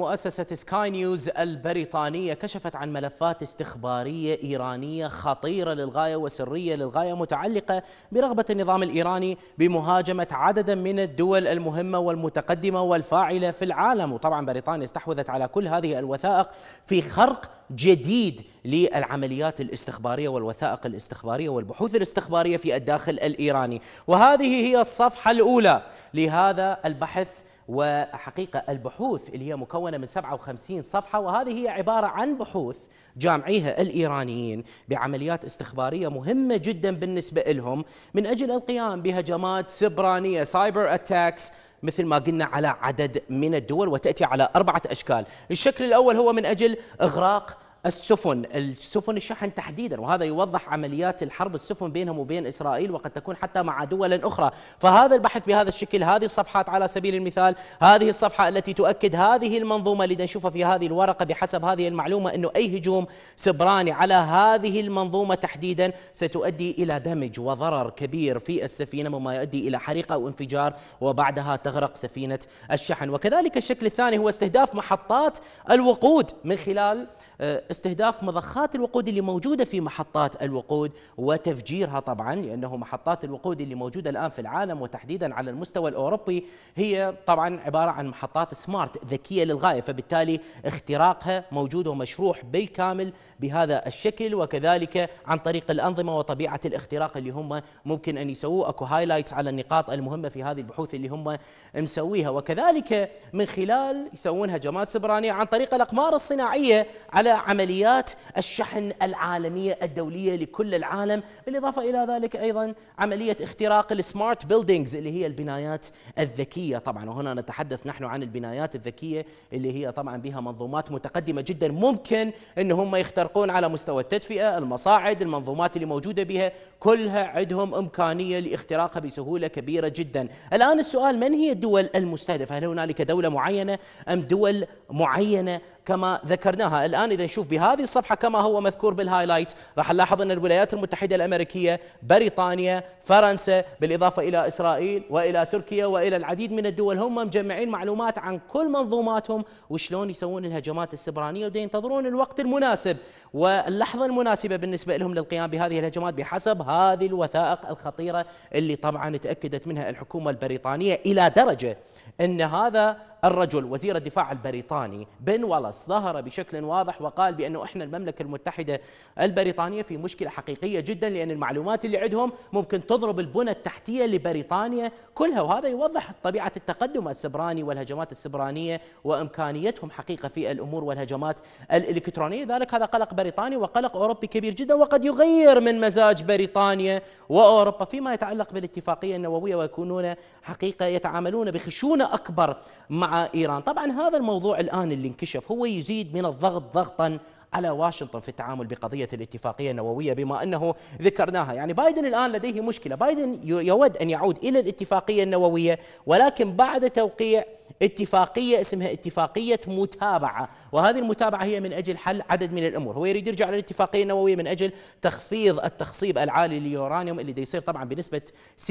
مؤسسة سكاي نيوز البريطانية كشفت عن ملفات استخبارية إيرانية خطيرة للغاية وسرية للغاية متعلقة برغبة النظام الإيراني بمهاجمة عددا من الدول المهمة والمتقدمة والفاعلة في العالم وطبعا بريطانيا استحوذت على كل هذه الوثائق في خرق جديد للعمليات الاستخبارية والوثائق الاستخبارية والبحوث الاستخبارية في الداخل الإيراني وهذه هي الصفحة الأولى لهذا البحث وحقيقة البحوث اللي هي مكونة من 57 صفحة وهذه هي عبارة عن بحوث جامعيها الإيرانيين بعمليات استخبارية مهمة جدا بالنسبة لهم من أجل القيام بهجمات سبرانية سايبر أتاكس مثل ما قلنا على عدد من الدول وتأتي على أربعة أشكال الشكل الأول هو من أجل إغراق السفن السفن الشحن تحديدا وهذا يوضح عمليات الحرب السفن بينهم وبين إسرائيل وقد تكون حتى مع دول أخرى فهذا البحث بهذا الشكل هذه الصفحات على سبيل المثال هذه الصفحة التي تؤكد هذه المنظومة اللي نشوفها في هذه الورقة بحسب هذه المعلومة أنه أي هجوم سبراني على هذه المنظومة تحديدا ستؤدي إلى دمج وضرر كبير في السفينة مما يؤدي إلى حريقة أو انفجار وبعدها تغرق سفينة الشحن وكذلك الشكل الثاني هو استهداف محطات الوقود من خلال آه، استهداف مضخات الوقود اللي موجودة في محطات الوقود وتفجيرها طبعا لأنه محطات الوقود اللي موجودة الآن في العالم وتحديدا على المستوى الأوروبي هي طبعا عبارة عن محطات سمارت ذكية للغاية فبالتالي اختراقها موجود ومشروح بالكامل بهذا الشكل وكذلك عن طريق الأنظمة وطبيعة الاختراق اللي هم ممكن أن يسووه أكو هايلايتس على النقاط المهمة في هذه البحوث اللي هم مسويها وكذلك من خلال يسوونها جماد سبراني عن طريق الأقمار الصناعية على عمل عمليات الشحن العالمية الدولية لكل العالم بالإضافة إلى ذلك أيضا عملية اختراق السمارت بيلدينجز اللي هي البنايات الذكية طبعا وهنا نتحدث نحن عن البنايات الذكية اللي هي طبعا بها منظومات متقدمة جدا ممكن أن هم يخترقون على مستوى التدفئة المصاعد المنظومات اللي موجودة بها كلها عندهم إمكانية لاختراقها بسهولة كبيرة جدا الآن السؤال من هي الدول المستهدفة هل هنالك دولة معينة أم دول معينة كما ذكرناها الآن إذا نشوف بهذه الصفحة كما هو مذكور بالهايلايت راح نلاحظ أن الولايات المتحدة الأمريكية بريطانيا فرنسا بالإضافة إلى إسرائيل وإلى تركيا وإلى العديد من الدول هم مجمعين معلومات عن كل منظوماتهم وشلون يسوون الهجمات السبرانية وينتظرون الوقت المناسب واللحظة المناسبة بالنسبة لهم للقيام بهذه الهجمات بحسب هذه الوثائق الخطيرة اللي طبعا تأكدت منها الحكومة البريطانية إلى درجة أن هذا الرجل وزير الدفاع البريطاني بن والس ظهر بشكل واضح وقال بأنه إحنا المملكة المتحدة البريطانية في مشكلة حقيقية جدا لأن المعلومات اللي عندهم ممكن تضرب البنى التحتية لبريطانيا كلها وهذا يوضح طبيعة التقدم السبراني والهجمات السبرانية وإمكانيتهم حقيقة في الأمور والهجمات الإلكترونية ذلك هذا قلق بريطاني وقلق أوروبي كبير جدا وقد يغير من مزاج بريطانيا وأوروبا فيما يتعلق بالاتفاقية النووية ويكونون حقيقة يتعاملون بخشونة أكبر مع إيران طبعا هذا الموضوع الآن اللي انكشف هو يزيد من الضغط ضغطا على واشنطن في التعامل بقضية الاتفاقية النووية بما أنه ذكرناها يعني بايدن الآن لديه مشكلة بايدن يود أن يعود إلى الاتفاقية النووية ولكن بعد توقيع اتفاقيه اسمها اتفاقيه متابعه، وهذه المتابعه هي من اجل حل عدد من الامور، هو يريد يرجع للاتفاقيه النوويه من اجل تخفيض التخصيب العالي لليورانيوم اللي يصير طبعا بنسبه 60%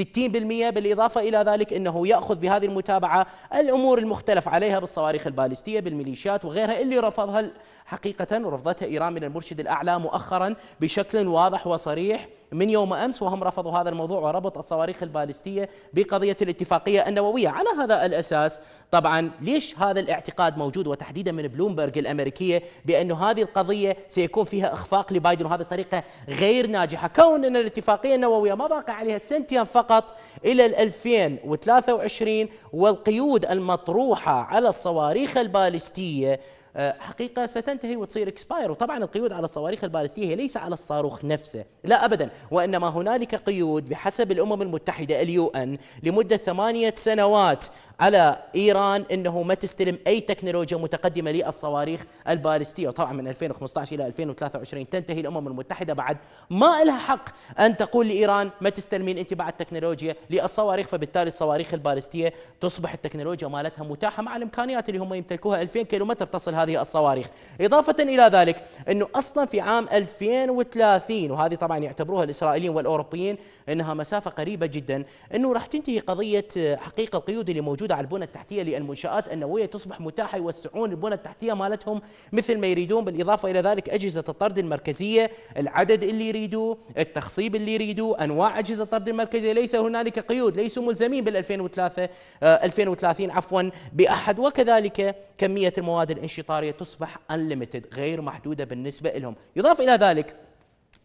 بالاضافه الى ذلك انه ياخذ بهذه المتابعه الامور المختلف عليها بالصواريخ البالستيه بالميليشيات وغيرها اللي رفضها حقيقه رفضتها ايران من المرشد الاعلى مؤخرا بشكل واضح وصريح من يوم أمس وهم رفضوا هذا الموضوع وربط الصواريخ البالستية بقضية الاتفاقية النووية على هذا الأساس طبعا ليش هذا الاعتقاد موجود وتحديدا من بلومبرج الأمريكية بانه هذه القضية سيكون فيها إخفاق لبايدن وهذه الطريقة غير ناجحة كون أن الاتفاقية النووية ما باقي عليها سنتين فقط إلى 2023 والقيود المطروحة على الصواريخ البالستية آه، حقيقه ستنتهي وتصير اكسباير وطبعا القيود على الصواريخ البالستيه هي ليس على الصاروخ نفسه لا ابدا وانما هنالك قيود بحسب الامم المتحده اليو ان لمده ثمانيه سنوات على ايران انه ما تستلم اي تكنولوجيا متقدمه للصواريخ البالستيه وطبعا من 2015 الى 2023 تنتهي الامم المتحده بعد ما لها حق ان تقول لايران ما تستلمين انت بعد تكنولوجيا للصواريخ فبالتالي الصواريخ البالستيه تصبح التكنولوجيا مالتها متاحه مع الامكانيات اللي هم يمتلكوها 2000 كيلومتر تصل هذه الصواريخ إضافة إلى ذلك أنه أصلا في عام 2030 وهذه طبعا يعتبروها الإسرائيليين والأوروبيين أنها مسافة قريبة جدا أنه راح تنتهي قضية حقيقة القيود اللي موجودة على البنى التحتية للمنشآت النووية تصبح متاحة يوسعون البنى التحتية مالتهم مثل ما يريدون بالإضافة إلى ذلك أجهزة الطرد المركزية العدد اللي يريدوه التخصيب اللي يريدوه أنواع أجهزة الطرد المركزية ليس هنالك قيود ليسوا ملزمين بال 2003 2030 عفوا بأحد وكذلك كمية المواد الانشطة الطاريه تصبح انليمتد غير محدوده بالنسبه لهم، يضاف الى ذلك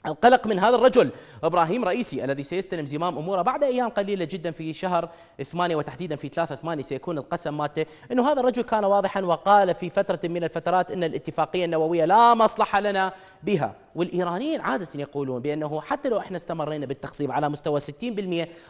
القلق من هذا الرجل ابراهيم رئيسي الذي سيستلم زمام اموره بعد ايام قليله جدا في شهر 8 وتحديدا في 3 8 سيكون القسم مالته انه هذا الرجل كان واضحا وقال في فتره من الفترات ان الاتفاقيه النوويه لا مصلحه لنا بها والايرانيين عاده يقولون بانه حتى لو احنا استمرينا بالتخصيب على مستوى 60%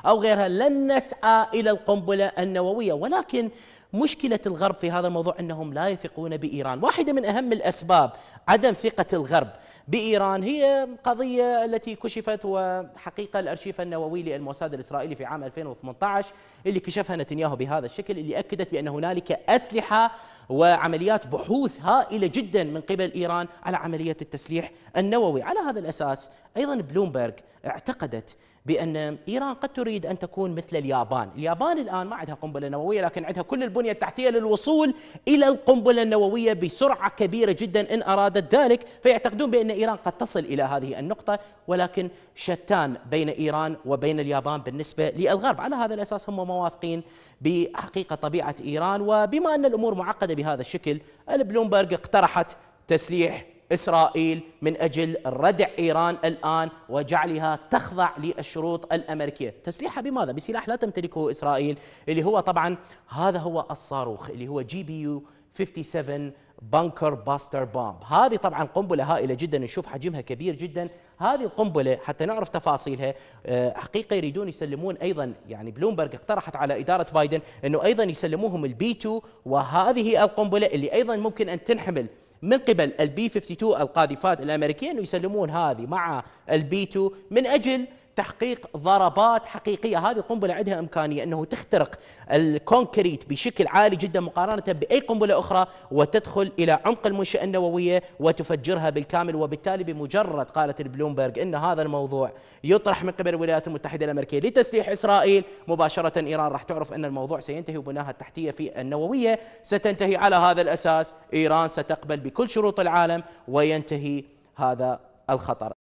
او غيرها لن نسعى الى القنبله النوويه ولكن مشكلة الغرب في هذا الموضوع أنهم لا يثقون بإيران واحدة من أهم الأسباب عدم ثقة الغرب بإيران هي قضية التي كشفت وحقيقة الأرشيف النووي للموساد الإسرائيلي في عام 2018 اللي كشفها نتنياهو بهذا الشكل اللي أكدت بأن هنالك أسلحة وعمليات بحوث هائلة جدا من قبل إيران على عملية التسليح النووي على هذا الأساس أيضا بلومبرغ اعتقدت بان ايران قد تريد ان تكون مثل اليابان، اليابان الان ما عندها قنبله نوويه لكن عندها كل البنيه التحتيه للوصول الى القنبله النوويه بسرعه كبيره جدا ان ارادت ذلك، فيعتقدون بان ايران قد تصل الى هذه النقطه ولكن شتان بين ايران وبين اليابان بالنسبه للغرب، على هذا الاساس هم موافقين بحقيقه طبيعه ايران وبما ان الامور معقده بهذا الشكل، البلومبرج اقترحت تسليح اسرائيل من اجل ردع ايران الان وجعلها تخضع للشروط الامريكيه، تسليحها بماذا؟ بسلاح لا تمتلكه اسرائيل اللي هو طبعا هذا هو الصاروخ اللي هو جي بي يو 57 بانكر باستر بومب، هذه طبعا قنبلة هائلة جدا نشوف حجمها كبير جدا هذه القنبلة حتى نعرف تفاصيلها آه، حقيقة يريدون يسلمون أيضا يعني بلومبرج اقترحت على إدارة بايدن أنه أيضا يسلموهم البي 2 وهذه القنبلة اللي أيضا ممكن أن تنحمل من قبل البي 52 القاذفات الامريكيه انه يسلمون هذه مع البي 2 من اجل تحقيق ضربات حقيقيه، هذه القنبله عندها امكانيه انه تخترق الكونكريت بشكل عالي جدا مقارنه باي قنبله اخرى وتدخل الى عمق المنشاه النوويه وتفجرها بالكامل وبالتالي بمجرد قالت البلومبرج ان هذا الموضوع يطرح من قبل الولايات المتحده الامريكيه لتسليح اسرائيل مباشره ايران راح تعرف ان الموضوع سينتهي وبناها التحتيه في النوويه ستنتهي على هذا الاساس ايران ستقبل بكل شروط العالم وينتهي هذا الخطر